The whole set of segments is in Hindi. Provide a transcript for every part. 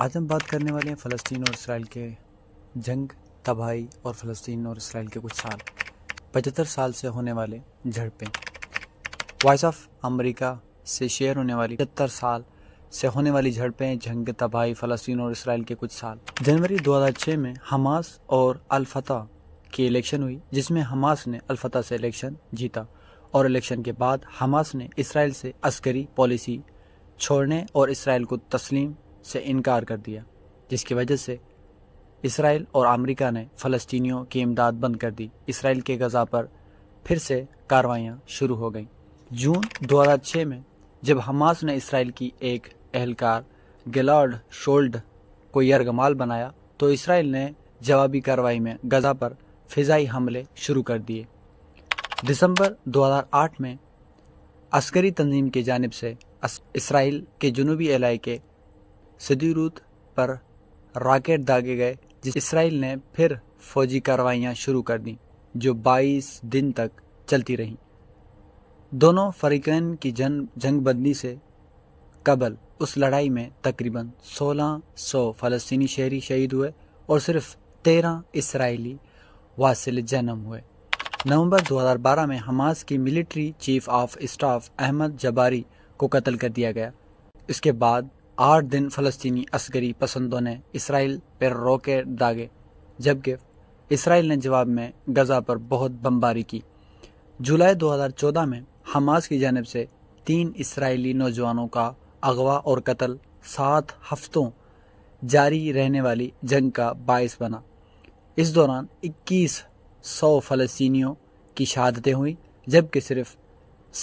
आज हम बात करने वाले हैं फ़लस्तीन और इसराइल के जंग तबाही और फ़लस्तीन और इसराइल के कुछ साल पचहत्तर साल से होने वाले झड़पें वॉइस ऑफ अमेरिका से शेयर होने वाली पचहत्तर साल से होने वाली झड़पें जंग तबाही फ़लस्तीन और इसराइल के कुछ साल जनवरी 2006 में हमास और अलफा की इलेक्शन हुई जिसमें हमास ने अलफता से इलेक्शन जीता और इलेक्शन के बाद हमास ने इसराइल से अस्करी पॉलिसी छोड़ने और इसराइल को तस्लीम से इनकार कर दिया जिसकी वजह से इसराइल और अमेरिका ने फ़लस्तीनियों की इमदाद बंद कर दी इसराइल के गज़ा पर फिर से कार्रवाइयाँ शुरू हो गईं जून 2006 में जब हमास ने इसराइल की एक एहलकार गलॉर्ड शोल्ड को यरगमाल बनाया तो इसराइल ने जवाबी कार्रवाई में गजा पर फिजाई हमले शुरू कर दिए दिसंबर 2008 में अस्करी तंजीम की जानब से इसराइल के जनूबी इलाके सदीरूत पर राकेट दागे गए जिस इसराइल ने फिर फौजी कार्रवाइयां शुरू कर दी जो 22 दिन तक चलती रहीं दोनों फरीकन की जन बंदी से कबल उस लड़ाई में तकरीबन 1600 सौ फ़लस्तनी शहरी शहीद हुए और सिर्फ 13 इसराइली वासिल जन्म हुए नवंबर 2012 में हमास की military chief of staff Ahmed Jabari को कत्ल कर दिया गया इसके बाद आठ दिन फलस्तीनी असगरी पसंदों ने इसराइल पर रोके दागे जबकि इसराइल ने जवाब में गजा पर बहुत बमबारी की जुलाई 2014 में हमास की जानब से तीन इसराइली नौजवानों का अगवा और कत्ल सात हफ्तों जारी रहने वाली जंग का बायस बना इस दौरान इक्कीस सौ फलस्तियों की शहादतें हुई जबकि सिर्फ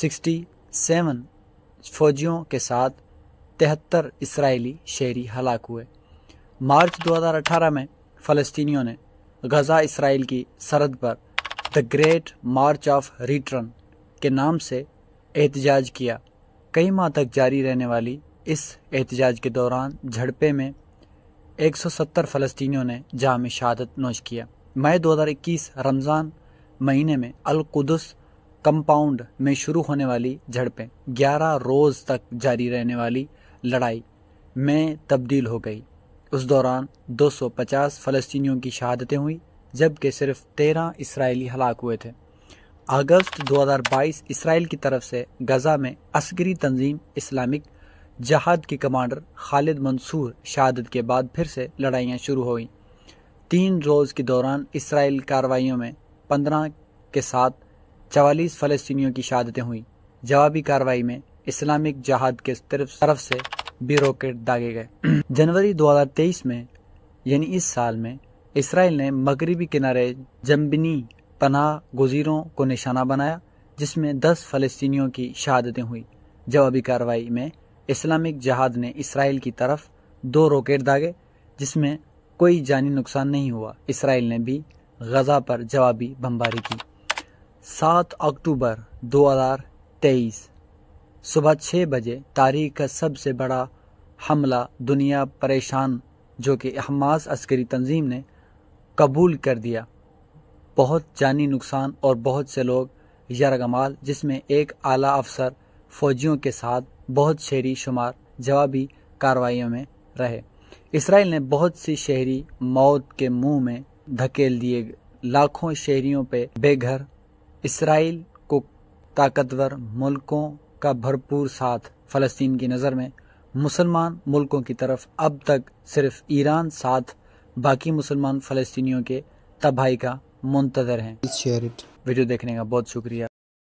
67 फौजियों के साथ तिहत्तर इसराइली शहरी हलाक हुए मार्च 2018 में फ़लस्तीनियों ने गज़ा इसराइल की सरहद पर the great march of return के नाम से एहतजाज किया कई माह तक जारी रहने वाली इस एहतजाज के दौरान झड़पे में 170 फ़लस्तीनियों ने जाम शहादत नोश किया मई 2021 रमज़ान महीने में अलकुदस कंपाउंड में शुरू होने वाली झड़पें 11 रोज़ तक जारी रहने वाली लड़ाई में तब्दील हो गई उस दौरान 250 फलस्तियों की शहादतें हुई जबकि सिर्फ 13 इसराइली हलाक हुए थे अगस्त 2022 इसराइल की तरफ से गज़ा में असगरी तंजीम इस्लामिक जहाद के कमांडर खालिद मंसूर शहादत के बाद फिर से लड़ाइयाँ शुरू हुई तीन रोज़ के दौरान इसराइल कार्रवाइयों में पंद्रह के साथ चवालीस फ़लस्तियों की शहादतें हुई जवाबी कार्रवाई में इस्लामिक जहाद के तरफ से भी रॉकेट दागे गए जनवरी 2023 में यानी इस साल में इसराइल ने मगरबी किनारे जम्बनी पनाह गुजीरों को निशाना बनाया जिसमें 10 फलस्तियों की शहादतें हुई जवाबी कार्रवाई में इस्लामिक जहाद ने इसराइल की तरफ दो रॉकेट दागे जिसमें कोई जानी नुकसान नहीं हुआ इसराइल ने भी गजा पर जवाबी बमबारी की सात अक्टूबर 2023 सुबह छः बजे तारीख का सबसे बड़ा हमला दुनिया परेशान जो कि हमास अस्करी तंजीम ने कबूल कर दिया बहुत जानी नुकसान और बहुत से लोग यरगमाल जिसमें एक आला अफसर फौजियों के साथ बहुत शहरी शुमार जवाबी कार्रवाइयों में रहे इसराइल ने बहुत सी शहरी मौत के मुंह में धकेल दिए लाखों शहरियों पे बेघर इसराइल को ताकतवर मुल्कों का भरपूर साथ फलस्तीन की नज़र में मुसलमान मुल्कों की तरफ अब तक सिर्फ ईरान साथ बाकी मुसलमान फलस्तियों के तबाही का मुंतजर हैं वीडियो देखने का बहुत शुक्रिया